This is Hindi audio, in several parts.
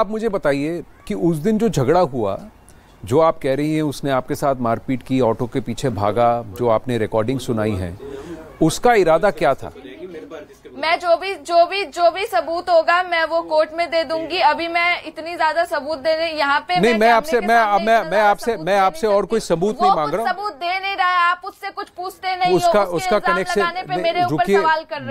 आप मुझे बताइए कि उस दिन जो झगड़ा हुआ जो आप कह रही है उसने आपके साथ मारपीट की ऑटो के पीछे भागा जो आपने रिकॉर्डिंग सुनाई है उसका इरादा क्या था मैं जो भी जो भी जो भी सबूत होगा मैं वो कोर्ट में दे दूंगी अभी मैं इतनी ज्यादा सबूत देने यहाँ पे नहीं मैं आपसे मैं मैं मैं आपसे मैं आपसे और कोई सबूत नहीं मांग रहा हूँ उससे कुछ पूछते नहीं उसका, हो उसका कनेक्शन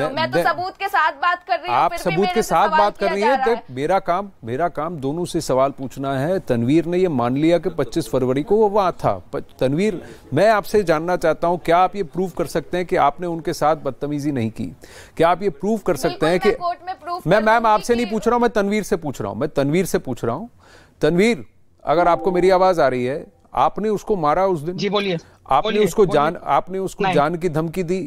हो मैं तो सबूत के साथ बात कर रही हूँ आप सबूत के साथ बात कर रही तो है मेरा काम मेरा काम दोनों से सवाल पूछना है तनवीर ने ये मान लिया कि 25 फरवरी को वो वहाँ था तनवीर मैं आपसे जानना चाहता हूँ क्या आप ये प्रूव कर सकते हैं कि आपने उनके साथ बदतमीजी नहीं की क्या आप ये प्रूव कर सकते हैं कि मैं मैम आपसे नहीं पूछ रहा हूँ मैं तनवीर से पूछ रहा हूँ मैं तनवीर से पूछ रहा हूँ तनवीर अगर आपको मेरी आवाज आ रही है आपने उसको मारा उस दिन जी बोलिए आपने उसको जान आपने उसको जान की धमकी दी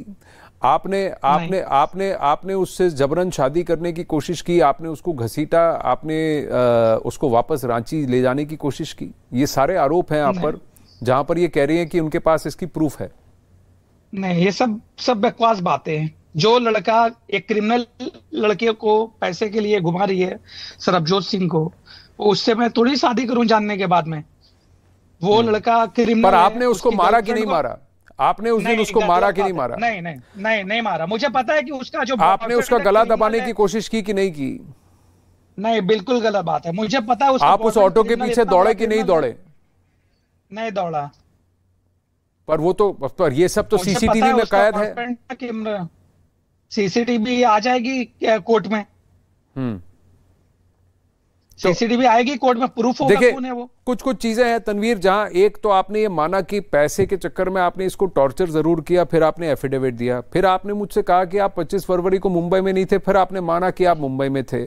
आपने आपने आपने आपने उससे जबरन शादी करने की कोशिश की आपने उसको घसीटा आपने आ, उसको वापस रांची ले जाने की कोशिश की ये सारे आरोप हैं आप पर जहां पर ये कह रही हैं कि उनके पास इसकी प्रूफ है नहीं ये सब सब बकवास बातें हैं जो लड़का एक क्रिमिनल लड़के को पैसे के लिए घुमा रही है सरबजोत सिंह को उससे मैं थोड़ी शादी करूं जानने के बाद में वो हम्म। लड़का पर आपने उसको मारा कि नहीं मारा आपने उस दिन उसको मारा कि नहीं मारा नहीं नहीं नहीं नहीं मारा मुझे पता है कि उसका जो आपने उसका गला दबाने की कोशिश की कि नहीं की नहीं बिल्कुल गलत बात है मुझे पता है आप उस ऑटो के पीछे दौड़े कि नहीं दौड़े नहीं दौड़ा पर वो तो पर ये सब तो सीसीटीवी में कैद है सीसीटीवी आ जाएगी कोर्ट में हम्म तो सीसीटीवी आएगी कोर्ट में प्रूफ होगा कौन है वो कुछ कुछ चीजें हैं तनवीर जहां एक तो आपने ये माना कि पैसे के चक्कर में आपने इसको टॉर्चर जरूर किया फिर आपने एफिडेविट दिया फिर आपने मुझसे कहा कि आप 25 फरवरी को मुंबई में नहीं थे फिर आपने माना कि आप मुंबई में थे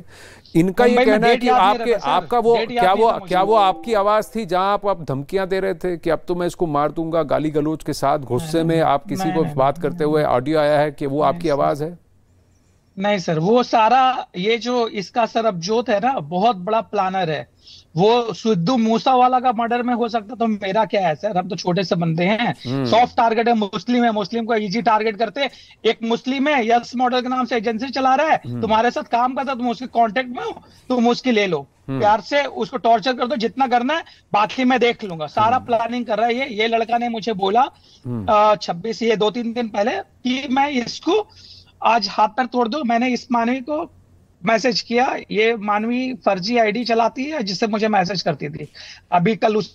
इनका ये कहना है कि आपके आपका वो क्या वो क्या वो आपकी आवाज थी जहां आप आप धमकियां दे रहे थे कि अब तो मैं इसको मार दूंगा गाली गलोच के साथ गुस्से में आप किसी को बात करते हुए ऑडियो आया है कि वो आपकी आवाज है नहीं सर वो सारा ये जो इसका सर अब जोत है ना बहुत बड़ा प्लानर है वो सिद्धू मूसा वाला का मर्डर में हो सकता तो मेरा क्या है सर हम तो छोटे से बंदे हैं सॉफ्ट हम्म। टारगेट है मुस्लिम है मुस्लिम को इजी टारगेट करते एक मुस्लिम है यस मॉडल के नाम से एजेंसी चला रहा है हम्म। तुम्हारे साथ काम करता तुम उसके कॉन्टेक्ट में हो तुम उसकी ले लो हम्म। प्यार से उसको टॉर्चर कर दो जितना करना है बाकी मैं देख लूंगा सारा प्लानिंग कर रहा है ये ये लड़का ने मुझे बोला छब्बीस ये दो तीन दिन पहले कि मैं इसको आज हाथ पर तोड़ दो मैंने इस मानवी को मैसेज किया ये मानवी फर्जी आईडी चलाती है जिससे मुझे मैसेज करती थी अभी कल उस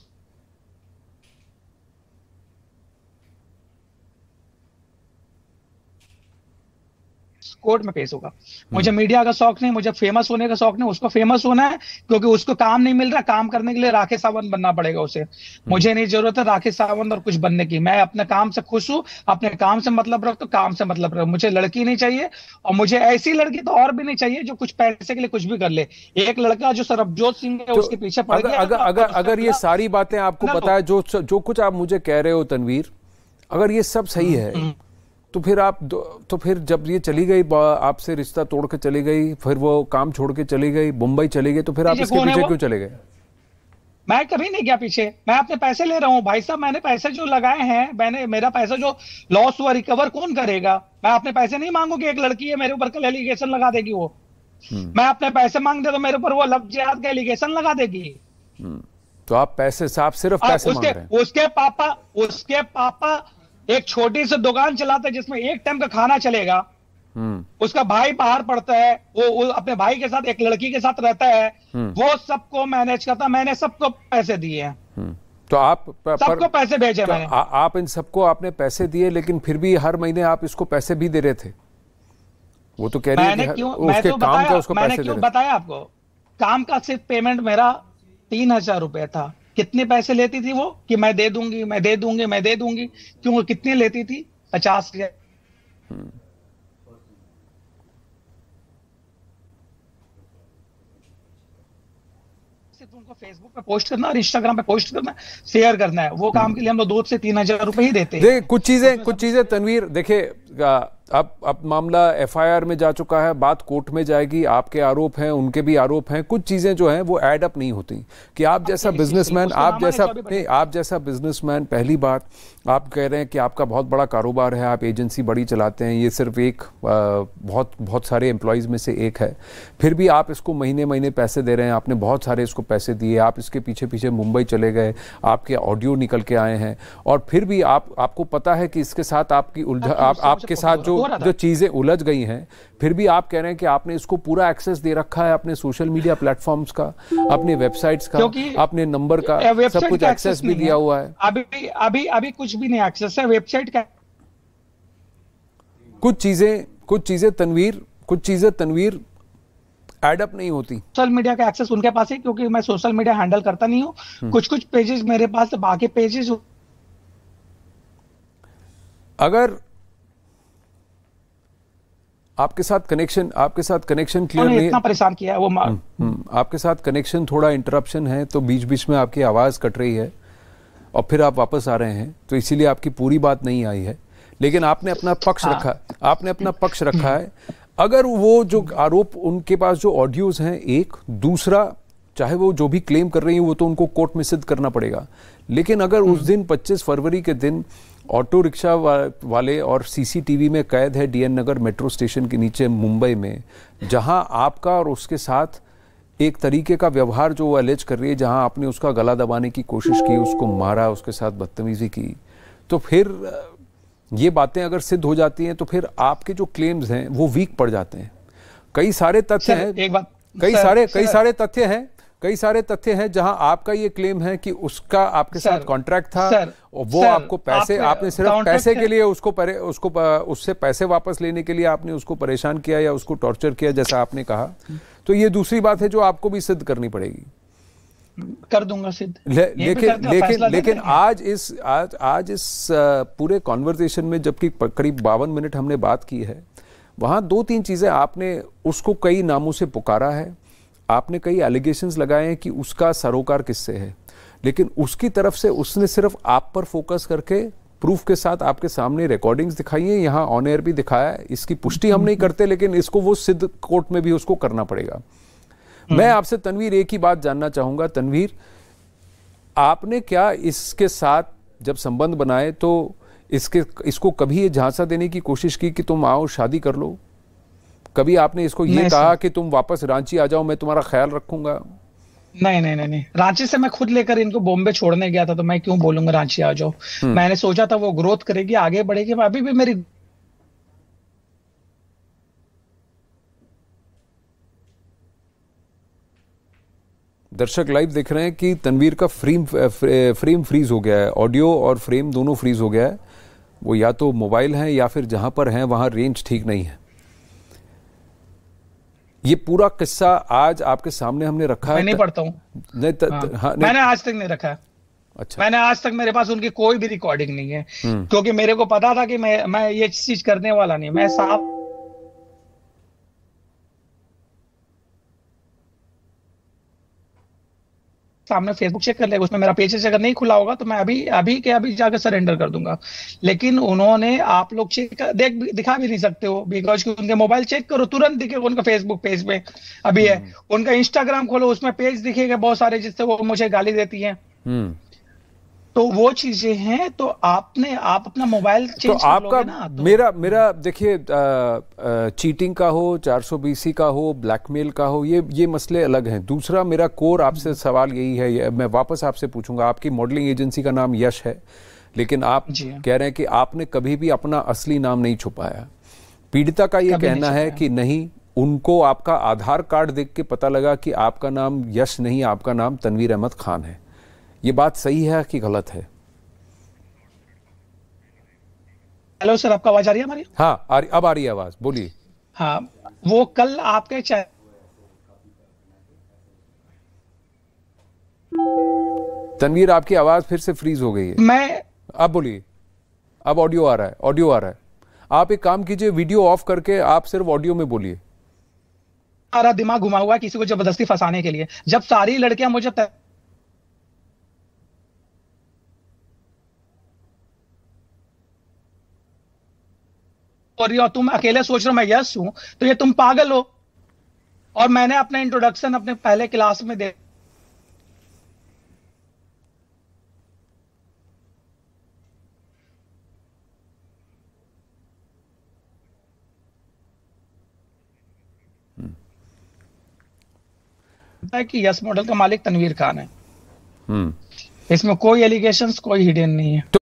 कोर्ट में पेश होगा हम्म। मुझे मीडिया का शौक नहीं मुझे फेमस होने का शौक नहीं उसको फेमस होना है क्योंकि उसको काम नहीं मिल रहा काम करने के लिए राकेश सावंत बनना पड़ेगा उसे हम्म। मुझे नहीं जरूरत है राकेश सावंत और कुछ बनने की मैं अपने काम से खुश हूँ अपने काम से मतलब रख तो काम से मतलब रख मुझे लड़की नहीं चाहिए और मुझे ऐसी लड़की तो और भी नहीं चाहिए जो कुछ पैसे के लिए कुछ भी कर ले एक लड़का जो सरबजोत सिंह है तो उसके पीछे पड़ अगर अगर तो अगर ये सारी बातें आपको बताया तो जो जो कुछ आप मुझे कह रहे हो तनवीर अगर ये सब सही है हम्म। तो फिर आप तो फिर जब ये चली गई आपसे रिश्ता तोड़ के चली गई फिर वो काम छोड़ के चली गई मुंबई चली गई तो फिर आप इसके पीछे क्यों चले गए मैं कभी नहीं गया पीछे मैं आपने पैसे ले रहा हूँ भाई साहब मैंने पैसे जो लगाए हैं मैंने मेरा पैसा जो लॉस हुआ रिकवर कौन करेगा मैं अपने पैसे नहीं मांगू कि एक लड़की है मेरे ऊपर कल एलिगेशन लगा देगी वो हम्म। मैं अपने पैसे मांग दे तो मेरे ऊपर वो लफ जिहाद का एलिगेशन लगा देगी हम्म। तो आप पैसे साफ सिर्फ पैसे उसके, मांग रहे हैं। उसके पापा उसके पापा एक छोटी सी दुकान चलाता है जिसमें एक टाइम का खाना चलेगा हम्म। उसका भाई बाहर पड़ता है वो, अपने भाई के साथ एक लड़की के साथ रहता है हम्म। वो सबको मैनेज करता मैंने सबको पैसे दिए हैं हम्म। तो आप सबको पैसे भेजे तो मैंने आ, आप इन सबको आपने पैसे दिए लेकिन फिर भी हर महीने आप इसको पैसे भी दे रहे थे वो तो कह रहे मैंने क्यों, उसके तो काम बताया, का उसको मैंने पैसे क्यों बताया आपको काम का सिर्फ पेमेंट मेरा तीन हजार रुपए था कितने पैसे लेती थी वो कि मैं दे दूंगी मैं दे दूंगी मैं दे दूंगी क्योंकि कितने लेती थी पचास हजार फेसबुक पे पोस्ट करना और इंस्टाग्राम पे पोस्ट करना शेयर करना है वो काम हम्म। के लिए हम लोग दो से तीन हजार रुपए ही देते हैं कुछ चीजें कुछ चीजें तनवीर देखे अब अब मामला एफआईआर में जा चुका है बात कोर्ट में जाएगी आपके आरोप हैं उनके भी आरोप हैं कुछ चीज़ें जो हैं वो ऐड अप नहीं होती कि आप जैसा बिजनेसमैन आप जैसा तो नहीं आप जैसा बिजनेसमैन पहली बात आप कह रहे हैं कि आपका बहुत बड़ा कारोबार है आप एजेंसी बड़ी चलाते हैं ये सिर्फ एक बहुत बहुत सारे एम्प्लॉयज़ में से एक है फिर भी आप इसको महीने महीने पैसे दे रहे हैं आपने बहुत सारे इसको पैसे दिए आप इसके पीछे पीछे मुंबई चले गए आपके ऑडियो निकल के आए हैं और फिर भी आप आपको पता है कि इसके साथ आपकी उलझा आपके साथ जो जो चीज़ें उलझ गई हैं फिर भी आप कह रहे हैं कि आपने इसको पूरा एक्सेस दे रखा है अपने सोशल मीडिया प्लेटफॉर्म्स का अपने वेबसाइट्स का अपने नंबर का सब कुछ एक्सेस भी दिया हुआ है अभी अभी अभी कुछ भी नहीं एक्सेस है वेबसाइट का कुछ चीज़ें कुछ चीज़ें तनवीर कुछ चीज़ें तनवीर एडअप नहीं होती सोशल मीडिया का एक्सेस उनके पास है क्योंकि मैं सोशल मीडिया हैंडल करता नहीं हूँ कुछ कुछ पेजेस मेरे पास बाकी पेजेस अगर आपके साथ कनेक्शन आपके साथ कनेक्शन क्लियर नहीं इतना परेशान किया है वो हुँ, हुँ, हम्म, हम्म। आपके साथ कनेक्शन थोड़ा इंटरप्शन है तो बीच बीच में आपकी आवाज़ कट रही है और फिर आप वापस आ रहे हैं तो इसीलिए आपकी पूरी बात नहीं आई है लेकिन आपने अपना पक्ष हाँ। रखा आपने अपना पक्ष रखा है अगर वो जो आरोप उनके पास जो ऑडियोज हैं एक दूसरा चाहे वो जो भी क्लेम कर रही है वो तो उनको कोर्ट में सिद्ध करना पड़ेगा लेकिन अगर उस हम्म। दिन 25 फरवरी के दिन ऑटो रिक्शा वाले और सीसीटीवी में कैद है डीएन नगर मेट्रो स्टेशन के नीचे मुंबई में जहां आपका और उसके साथ एक तरीके का व्यवहार जो वो एलेज कर रही है जहां आपने उसका गला दबाने की कोशिश की उसको मारा उसके साथ बदतमीजी की तो फिर ये बातें अगर सिद्ध हो जाती हैं तो फिर आपके जो क्लेम्स हैं वो वीक पड़ जाते हैं कई सारे तथ्य हैं कई सारे कई सारे तथ्य हैं कई सारे तथ्य हैं जहां आपका ये क्लेम है कि उसका आपके साथ कॉन्ट्रैक्ट था सर, वो सर, आपको पैसे आपने सिर्फ पैसे के लिए उसको परे, उसको उससे पैसे वापस लेने के लिए आपने उसको परेशान किया या उसको टॉर्चर किया जैसा आपने कहा तो ये दूसरी बात है जो आपको भी सिद्ध करनी पड़ेगी कर दूंगा सिद्ध ले, लेकिन लेकिन लेकिन आज इस आज आज इस पूरे कॉन्वर्जेशन में जबकि करीब बावन मिनट हमने बात की है वहां दो तीन चीज़ें आपने उसको कई नामों से पुकारा है आपने कई एलिगेशन लगाए हैं कि उसका सरोकार किससे है लेकिन उसकी तरफ से उसने सिर्फ आप पर फोकस करके प्रूफ के साथ आपके सामने रिकॉर्डिंग्स दिखाई है यहाँ ऑन एयर भी दिखाया है इसकी पुष्टि हम नहीं करते लेकिन इसको वो सिद्ध कोर्ट में भी उसको करना पड़ेगा हम्म। मैं आपसे तनवीर एक ही बात जानना चाहूंगा तनवीर आपने क्या इसके साथ जब संबंध बनाए तो इसके इसको कभी ये झांसा देने की कोशिश की कि तुम आओ शादी कर लो कभी आपने इसको ये कहा कि तुम वापस रांची आ जाओ मैं तुम्हारा ख्याल रखूंगा नहीं नहीं नहीं नहीं रांची से मैं खुद लेकर इनको बॉम्बे छोड़ने गया था तो मैं क्यों बोलूंगा रांची आ जाओ हम्म। मैंने सोचा था वो ग्रोथ करेगी आगे बढ़ेगी अभी भी मेरी दर्शक लाइव देख रहे हैं कि तनवीर का फ्रेम फ्रेम फ्रीज हो गया है ऑडियो और फ्रेम दोनों फ्रीज हो गया है वो या तो मोबाइल है या फिर जहां पर है वहां रेंज ठीक नहीं है ये पूरा किस्सा आज आपके सामने हमने रखा मैं नहीं पढ़ता हूँ नहीं, हाँ, हाँ, नहीं मैंने आज तक नहीं रखा है अच्छा मैंने आज तक मेरे पास उनकी कोई भी रिकॉर्डिंग नहीं है हम्म। क्योंकि मेरे को पता था कि मैं मैं ये चीज करने वाला नहीं मैं साफ सामने फेसबुक चेक कर लेगा उसमें मेरा पेज अगर नहीं खुला होगा तो मैं अभी अभी के अभी जाकर सरेंडर कर दूंगा लेकिन उन्होंने आप लोग चेक देख दिखा भी नहीं सकते हो बिकॉज की उनके मोबाइल चेक करो तुरंत दिखेगा उनका फेसबुक पेज पे अभी है हम्म। उनका इंस्टाग्राम खोलो उसमें पेज दिखेगा बहुत सारे जिससे वो मुझे गाली देती है हम्म। तो वो चीजें हैं तो आपने आप अपना मोबाइल तो चेंज तो आपका ना तो मेरा मेरा देखिए चीटिंग का हो 420 का हो ब्लैकमेल का हो ये ये मसले अलग हैं दूसरा मेरा कोर आपसे हम्म। सवाल यही है मैं वापस आपसे पूछूंगा आपकी मॉडलिंग एजेंसी का नाम यश है लेकिन आप कह रहे हैं कि आपने कभी भी अपना असली नाम नहीं छुपाया पीड़िता का ये कहना है कि नहीं उनको आपका आधार कार्ड देख के पता लगा कि आपका नाम यश नहीं आपका नाम तनवीर अहमद खान है ये बात सही है कि गलत है हेलो सर आपका आवाज आ रही है हमारी हाँ आ अब आ रही है आवाज बोलिए हाँ वो कल आपके तनवीर आपकी आवाज फिर से फ्रीज हो गई है मैं अब बोलिए अब ऑडियो आ रहा है ऑडियो आ रहा है आप एक काम कीजिए वीडियो ऑफ करके आप सिर्फ ऑडियो में बोलिए सारा दिमाग घुमा हुआ है किसी को जबरदस्ती फंसाने के लिए जब सारी लड़कियां मुझे तर... हो रही हो और तुम अकेले सोच रहे हो मैं यश हूं तो ये तुम पागल हो और मैंने अपना इंट्रोडक्शन अपने पहले क्लास में दे हम्म। कि यस मॉडल का मालिक तनवीर खान है हम्म। इसमें कोई एलिगेशन कोई हिडन नहीं है तो